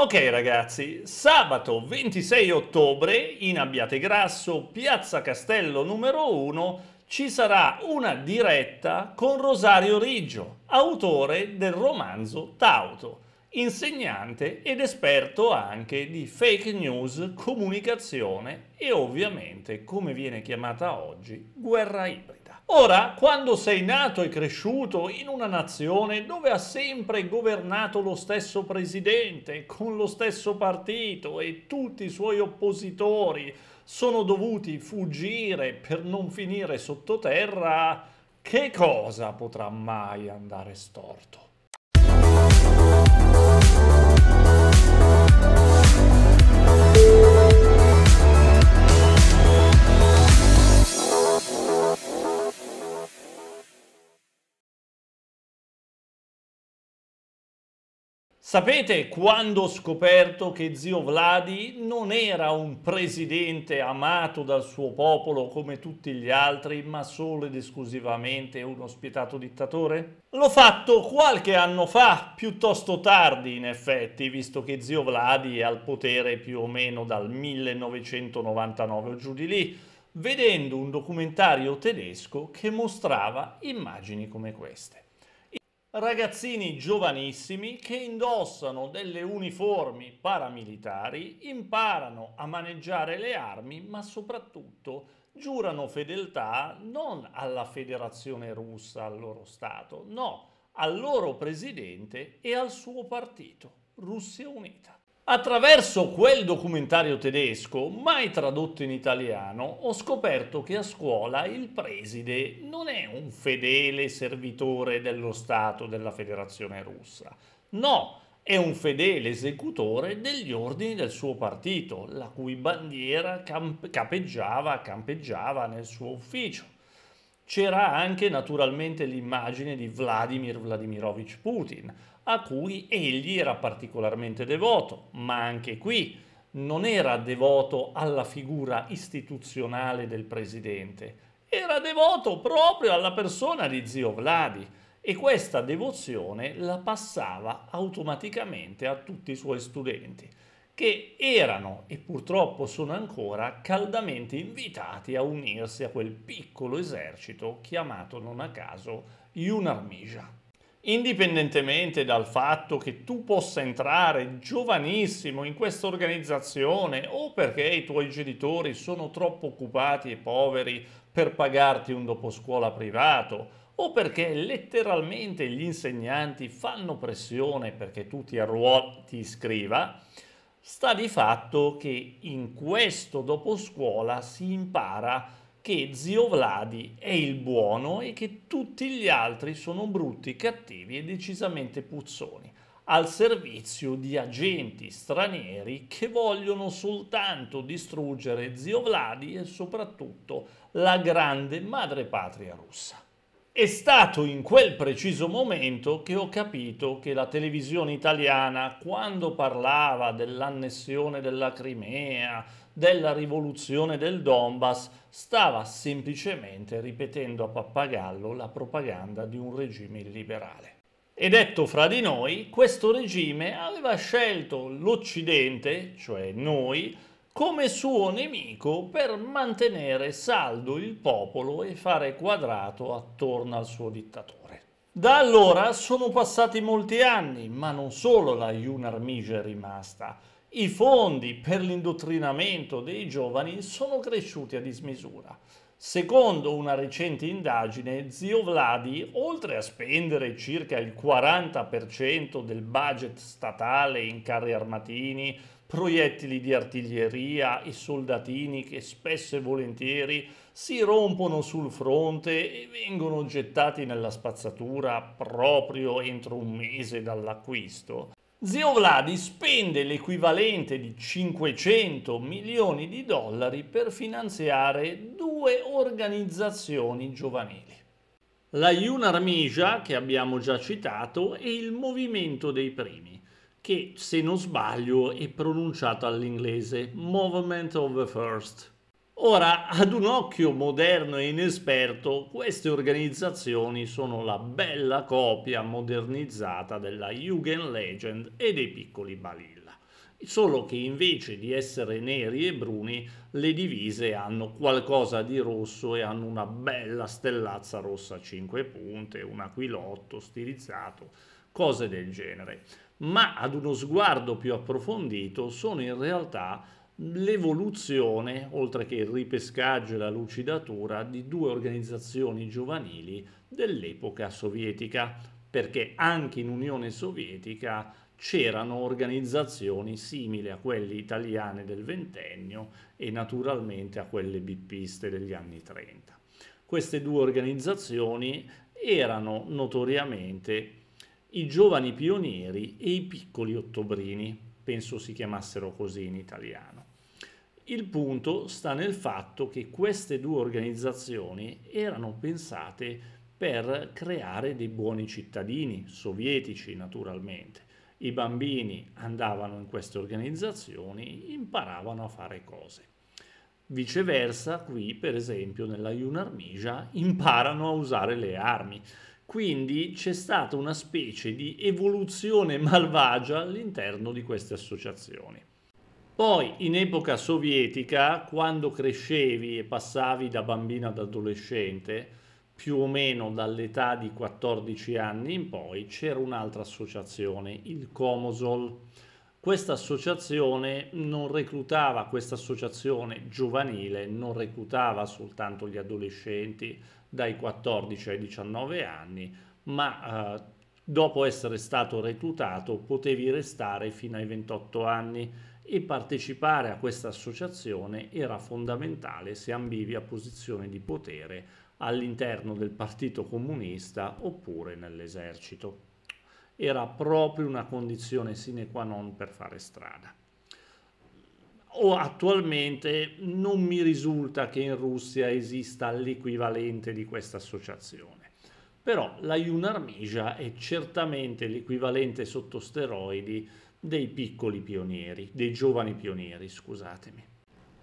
Ok ragazzi, sabato 26 ottobre in Abbiate Grasso, Piazza Castello numero 1, ci sarà una diretta con Rosario Riggio, autore del romanzo Tauto, insegnante ed esperto anche di fake news, comunicazione e ovviamente, come viene chiamata oggi, guerra ibrida. Ora, quando sei nato e cresciuto in una nazione dove ha sempre governato lo stesso presidente, con lo stesso partito e tutti i suoi oppositori sono dovuti fuggire per non finire sottoterra, che cosa potrà mai andare storto? Sapete quando ho scoperto che zio Vladi non era un presidente amato dal suo popolo come tutti gli altri, ma solo ed esclusivamente uno spietato dittatore? L'ho fatto qualche anno fa, piuttosto tardi in effetti, visto che zio Vladi è al potere più o meno dal 1999 o giù di lì, vedendo un documentario tedesco che mostrava immagini come queste ragazzini giovanissimi che indossano delle uniformi paramilitari, imparano a maneggiare le armi, ma soprattutto giurano fedeltà non alla federazione russa, al loro Stato, no, al loro presidente e al suo partito, Russia Unita. Attraverso quel documentario tedesco, mai tradotto in italiano, ho scoperto che a scuola il preside non è un fedele servitore dello Stato della Federazione Russa. No, è un fedele esecutore degli ordini del suo partito, la cui bandiera camp- capeggiava, campeggiava nel suo ufficio. C'era anche naturalmente l'immagine di Vladimir Vladimirovich Putin, a cui egli era particolarmente devoto, ma anche qui non era devoto alla figura istituzionale del presidente, era devoto proprio alla persona di zio Vladi e questa devozione la passava automaticamente a tutti i suoi studenti, che erano e purtroppo sono ancora caldamente invitati a unirsi a quel piccolo esercito chiamato non a caso Junarmija indipendentemente dal fatto che tu possa entrare giovanissimo in questa organizzazione o perché i tuoi genitori sono troppo occupati e poveri per pagarti un doposcuola privato o perché letteralmente gli insegnanti fanno pressione perché tu ti, arruoli, ti iscriva, sta di fatto che in questo doposcuola si impara che zio Vladi è il buono e che tutti gli altri sono brutti, cattivi e decisamente puzzoni, al servizio di agenti stranieri che vogliono soltanto distruggere zio Vladi e soprattutto la grande madrepatria russa. È stato in quel preciso momento che ho capito che la televisione italiana, quando parlava dell'annessione della Crimea, della rivoluzione del Donbass, stava semplicemente ripetendo a pappagallo la propaganda di un regime illiberale. E detto fra di noi, questo regime aveva scelto l'Occidente, cioè noi, come suo nemico per mantenere saldo il popolo e fare quadrato attorno al suo dittatore. Da allora sono passati molti anni, ma non solo la Junarmigia è rimasta. I fondi per l'indottrinamento dei giovani sono cresciuti a dismisura. Secondo una recente indagine, zio Vladi, oltre a spendere circa il 40% del budget statale in carri armatini, proiettili di artiglieria, i soldatini che spesso e volentieri si rompono sul fronte e vengono gettati nella spazzatura proprio entro un mese dall'acquisto. Zio Vladi spende l'equivalente di 500 milioni di dollari per finanziare due organizzazioni giovanili. La Iunar Mija, che abbiamo già citato, e il Movimento dei Primi che se non sbaglio è pronunciato all'inglese Movement of the First. Ora, ad un occhio moderno e inesperto, queste organizzazioni sono la bella copia modernizzata della Jugend Legend e dei piccoli Balilla, solo che invece di essere neri e bruni, le divise hanno qualcosa di rosso e hanno una bella stellazza rossa a 5 punte, un aquilotto stilizzato, cose del genere. Ma ad uno sguardo più approfondito sono in realtà l'evoluzione, oltre che il ripescaggio e la lucidatura, di due organizzazioni giovanili dell'epoca sovietica, perché anche in Unione Sovietica c'erano organizzazioni simili a quelle italiane del ventennio e naturalmente a quelle bippiste degli anni 30. Queste due organizzazioni erano notoriamente i giovani pionieri e i piccoli ottobrini, penso si chiamassero così in italiano. Il punto sta nel fatto che queste due organizzazioni erano pensate per creare dei buoni cittadini, sovietici naturalmente. I bambini andavano in queste organizzazioni, imparavano a fare cose. Viceversa, qui per esempio nella Junarmija imparano a usare le armi. Quindi c'è stata una specie di evoluzione malvagia all'interno di queste associazioni. Poi in epoca sovietica, quando crescevi e passavi da bambino ad adolescente, più o meno dall'età di 14 anni in poi, c'era un'altra associazione, il Comosol. Questa associazione non reclutava, questa associazione giovanile non reclutava soltanto gli adolescenti, dai 14 ai 19 anni, ma eh, dopo essere stato reclutato potevi restare fino ai 28 anni e partecipare a questa associazione era fondamentale se ambivi a posizioni di potere all'interno del Partito Comunista oppure nell'esercito. Era proprio una condizione sine qua non per fare strada o attualmente non mi risulta che in Russia esista l'equivalente di questa associazione. Però la Junarmisia è certamente l'equivalente sotto steroidi dei piccoli pionieri, dei giovani pionieri, scusatemi.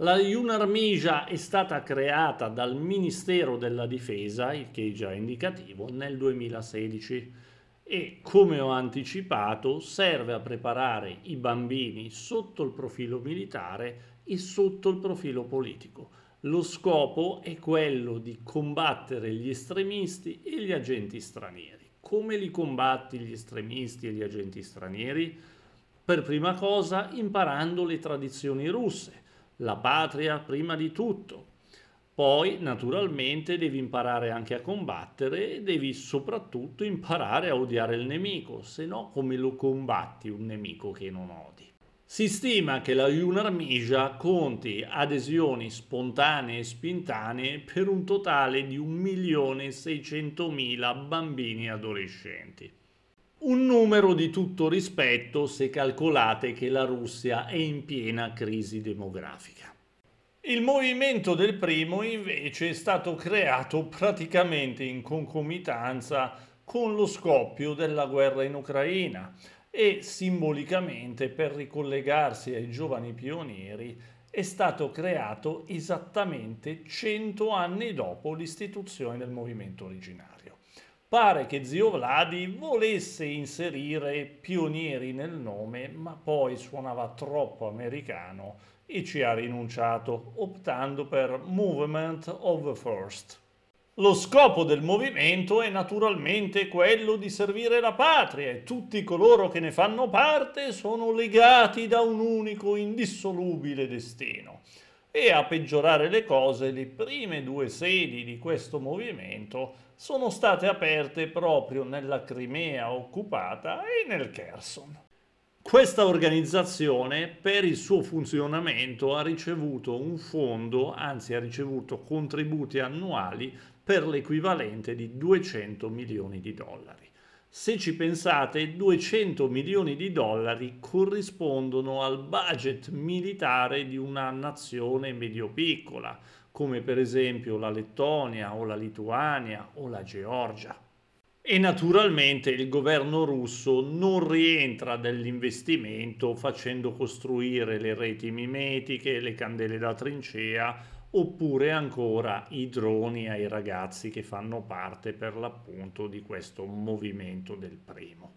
La Junarmisia è stata creata dal Ministero della Difesa, il che è già indicativo, nel 2016 e come ho anticipato serve a preparare i bambini sotto il profilo militare e sotto il profilo politico. Lo scopo è quello di combattere gli estremisti e gli agenti stranieri. Come li combatti gli estremisti e gli agenti stranieri? Per prima cosa imparando le tradizioni russe, la patria prima di tutto, poi naturalmente devi imparare anche a combattere e devi soprattutto imparare a odiare il nemico, se no come lo combatti un nemico che non odi? Si stima che la Lunar Mija conti adesioni spontanee e spintanee per un totale di 1.600.000 bambini e adolescenti. Un numero di tutto rispetto se calcolate che la Russia è in piena crisi demografica. Il movimento del primo invece è stato creato praticamente in concomitanza con lo scoppio della guerra in Ucraina e simbolicamente per ricollegarsi ai giovani pionieri è stato creato esattamente 100 anni dopo l'istituzione del movimento originario. Pare che zio Vladi volesse inserire pionieri nel nome, ma poi suonava troppo americano e ci ha rinunciato, optando per Movement of the First. Lo scopo del movimento è naturalmente quello di servire la patria e tutti coloro che ne fanno parte sono legati da un unico indissolubile destino. E a peggiorare le cose, le prime due sedi di questo movimento sono state aperte proprio nella Crimea occupata e nel Kherson. Questa organizzazione per il suo funzionamento ha ricevuto un fondo, anzi ha ricevuto contributi annuali per l'equivalente di 200 milioni di dollari. Se ci pensate, 200 milioni di dollari corrispondono al budget militare di una nazione medio-piccola, come per esempio la Lettonia o la Lituania o la Georgia. E naturalmente il governo russo non rientra dall'investimento facendo costruire le reti mimetiche, le candele da trincea oppure ancora i droni ai ragazzi che fanno parte per l'appunto di questo movimento del primo.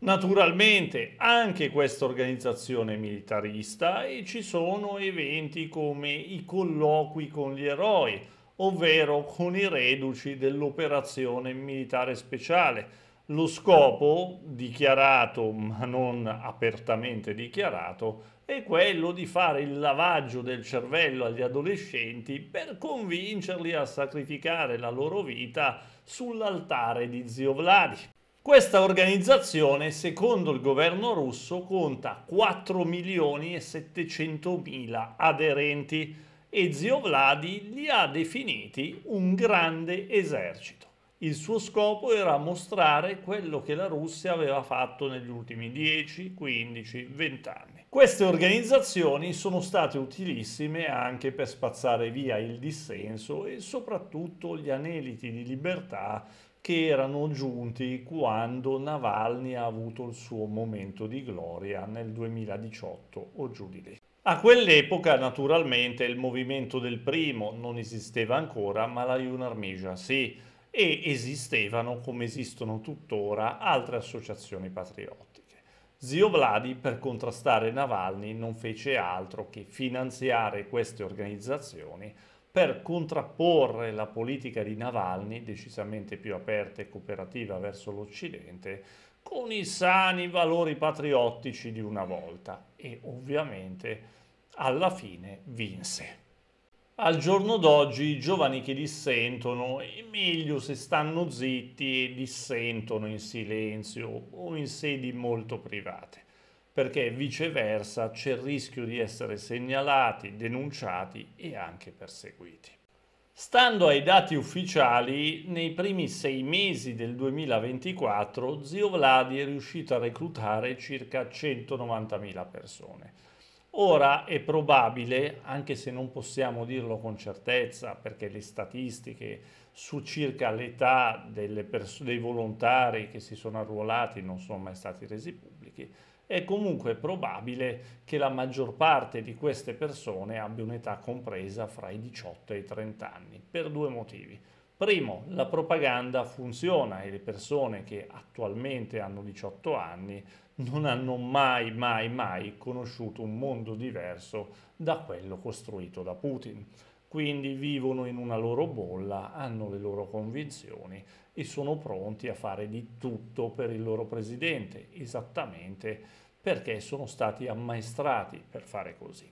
Naturalmente anche questa organizzazione militarista e ci sono eventi come i colloqui con gli eroi, ovvero con i reduci dell'operazione militare speciale. Lo scopo, dichiarato ma non apertamente dichiarato, è quello di fare il lavaggio del cervello agli adolescenti per convincerli a sacrificare la loro vita sull'altare di Zio Vladi. Questa organizzazione, secondo il governo russo, conta 4 milioni e 700 mila aderenti, e zio Vladi li ha definiti un grande esercito. Il suo scopo era mostrare quello che la Russia aveva fatto negli ultimi 10, 15, 20 anni. Queste organizzazioni sono state utilissime anche per spazzare via il dissenso e soprattutto gli aneliti di libertà che erano giunti quando Navalny ha avuto il suo momento di gloria nel 2018 o giù di lì. A quell'epoca naturalmente il movimento del primo non esisteva ancora, ma la Yunar sì, e esistevano, come esistono tuttora, altre associazioni patriottiche. Zio Vladi per contrastare Navalny non fece altro che finanziare queste organizzazioni per contrapporre la politica di Navalny, decisamente più aperta e cooperativa verso l'Occidente, con i sani valori patriottici di una volta. E ovviamente alla fine vinse. Al giorno d'oggi i giovani che dissentono è meglio se stanno zitti e dissentono in silenzio o in sedi molto private perché viceversa c'è il rischio di essere segnalati, denunciati e anche perseguiti. Stando ai dati ufficiali, nei primi sei mesi del 2024 Zio Vladi è riuscito a reclutare circa 190.000 persone. Ora è probabile, anche se non possiamo dirlo con certezza, perché le statistiche su circa l'età dei volontari che si sono arruolati non sono mai stati resi pubbliche, è comunque probabile che la maggior parte di queste persone abbia un'età compresa fra i 18 e i 30 anni, per due motivi. Primo, la propaganda funziona e le persone che attualmente hanno 18 anni non hanno mai, mai, mai conosciuto un mondo diverso da quello costruito da Putin quindi vivono in una loro bolla, hanno le loro convinzioni e sono pronti a fare di tutto per il loro presidente, esattamente perché sono stati ammaestrati per fare così.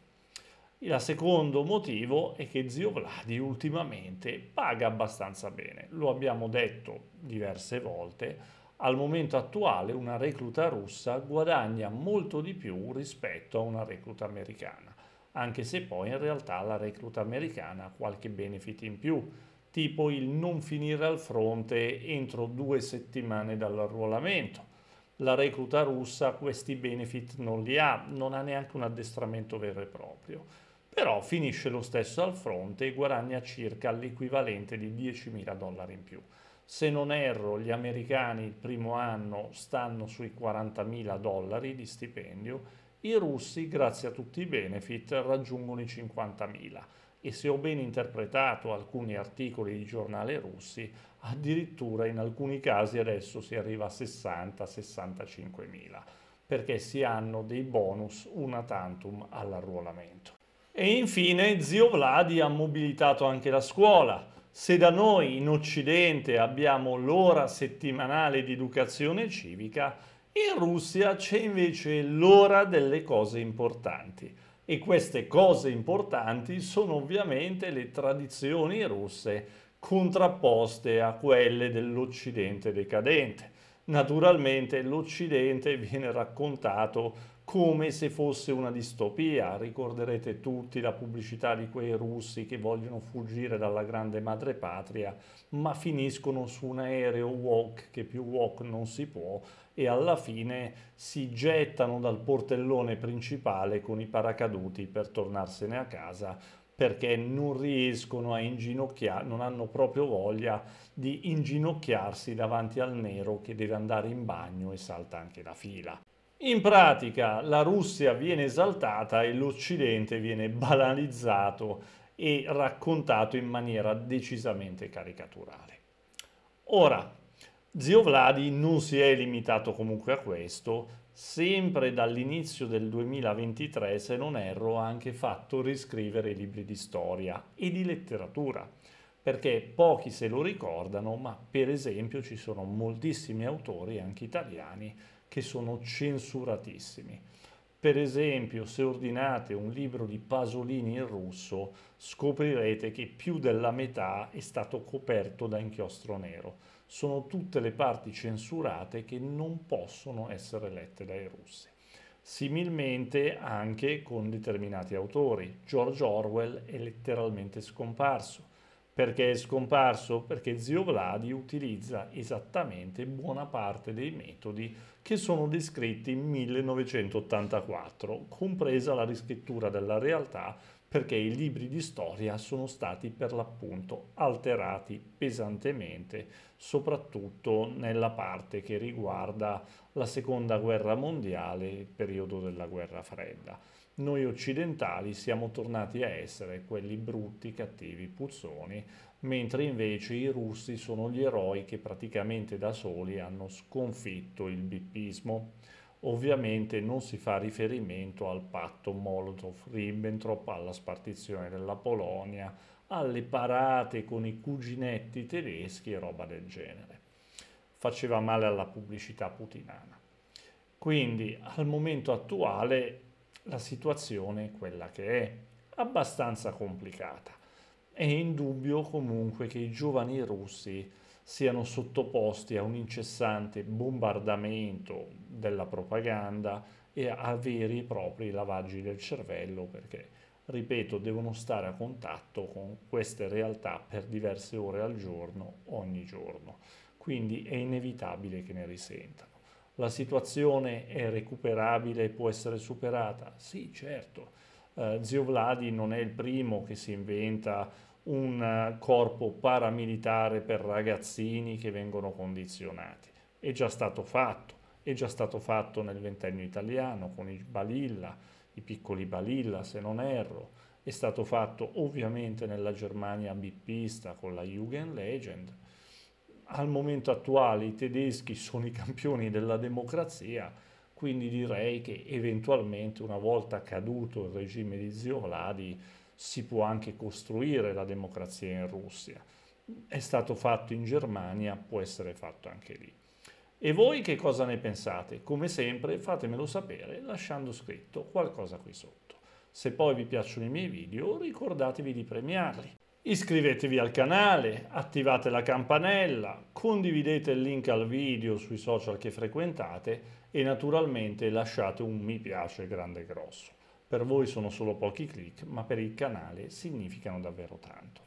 Il secondo motivo è che zio Vladi ultimamente paga abbastanza bene, lo abbiamo detto diverse volte, al momento attuale una recluta russa guadagna molto di più rispetto a una recluta americana anche se poi in realtà la recluta americana ha qualche benefit in più, tipo il non finire al fronte entro due settimane dall'arruolamento. La recluta russa questi benefit non li ha, non ha neanche un addestramento vero e proprio, però finisce lo stesso al fronte e guadagna circa l'equivalente di 10.000 dollari in più. Se non erro, gli americani il primo anno stanno sui 40.000 dollari di stipendio i russi, grazie a tutti i benefit, raggiungono i 50.000 e se ho ben interpretato alcuni articoli di giornale russi, addirittura in alcuni casi adesso si arriva a 60-65.000 perché si hanno dei bonus una tantum all'arruolamento. E infine zio Vladi ha mobilitato anche la scuola. Se da noi in Occidente abbiamo l'ora settimanale di educazione civica, in Russia c'è invece l'ora delle cose importanti e queste cose importanti sono ovviamente le tradizioni russe contrapposte a quelle dell'Occidente decadente. Naturalmente l'Occidente viene raccontato come se fosse una distopia. Ricorderete tutti la pubblicità di quei russi che vogliono fuggire dalla grande madrepatria, ma finiscono su un aereo walk che più walk non si può e alla fine si gettano dal portellone principale con i paracaduti per tornarsene a casa perché non riescono a inginocchiare, non hanno proprio voglia di inginocchiarsi davanti al nero che deve andare in bagno e salta anche la fila. In pratica la Russia viene esaltata e l'Occidente viene banalizzato e raccontato in maniera decisamente caricaturale. Ora, Zio Vladi non si è limitato comunque a questo, sempre dall'inizio del 2023, se non erro, ha anche fatto riscrivere libri di storia e di letteratura, perché pochi se lo ricordano, ma per esempio ci sono moltissimi autori, anche italiani, che sono censuratissimi. Per esempio, se ordinate un libro di Pasolini in russo, scoprirete che più della metà è stato coperto da inchiostro nero sono tutte le parti censurate che non possono essere lette dai russi. Similmente anche con determinati autori. George Orwell è letteralmente scomparso. Perché è scomparso? Perché zio Vladi utilizza esattamente buona parte dei metodi che sono descritti in 1984, compresa la riscrittura della realtà perché i libri di storia sono stati per l'appunto alterati pesantemente, soprattutto nella parte che riguarda la seconda guerra mondiale, il periodo della guerra fredda. Noi occidentali siamo tornati a essere quelli brutti, cattivi, puzzoni, mentre invece i russi sono gli eroi che praticamente da soli hanno sconfitto il bippismo. Ovviamente non si fa riferimento al patto Molotov-Ribbentrop, alla spartizione della Polonia, alle parate con i cuginetti tedeschi e roba del genere. Faceva male alla pubblicità putinana. Quindi al momento attuale la situazione è quella che è, abbastanza complicata. È indubbio comunque che i giovani russi siano sottoposti a un incessante bombardamento della propaganda e a veri e propri lavaggi del cervello perché, ripeto, devono stare a contatto con queste realtà per diverse ore al giorno, ogni giorno. Quindi è inevitabile che ne risentano. La situazione è recuperabile, può essere superata? Sì, certo. Eh, Zio Vladi non è il primo che si inventa un eh, corpo paramilitare per ragazzini che vengono condizionati. È già stato fatto, è già stato fatto nel ventennio italiano con i Balilla, i piccoli Balilla se non erro, è stato fatto ovviamente nella Germania bippista con la Jugendlegend. Al momento attuale i tedeschi sono i campioni della democrazia, quindi direi che eventualmente una volta caduto il regime di Zio Zioladi si può anche costruire la democrazia in Russia. È stato fatto in Germania, può essere fatto anche lì. E voi che cosa ne pensate? Come sempre fatemelo sapere lasciando scritto qualcosa qui sotto. Se poi vi piacciono i miei video ricordatevi di premiarli. Iscrivetevi al canale, attivate la campanella, condividete il link al video sui social che frequentate e naturalmente lasciate un mi piace grande e grosso. Per voi sono solo pochi click, ma per il canale significano davvero tanto.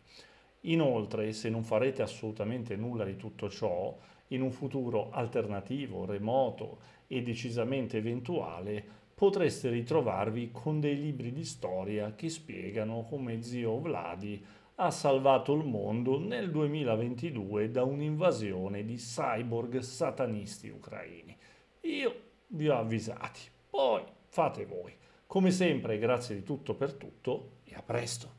Inoltre, se non farete assolutamente nulla di tutto ciò, in un futuro alternativo, remoto e decisamente eventuale, potreste ritrovarvi con dei libri di storia che spiegano come zio Vladi ha salvato il mondo nel 2022 da un'invasione di cyborg satanisti ucraini. Io vi ho avvisati, poi fate voi. Come sempre, grazie di tutto per tutto e a presto.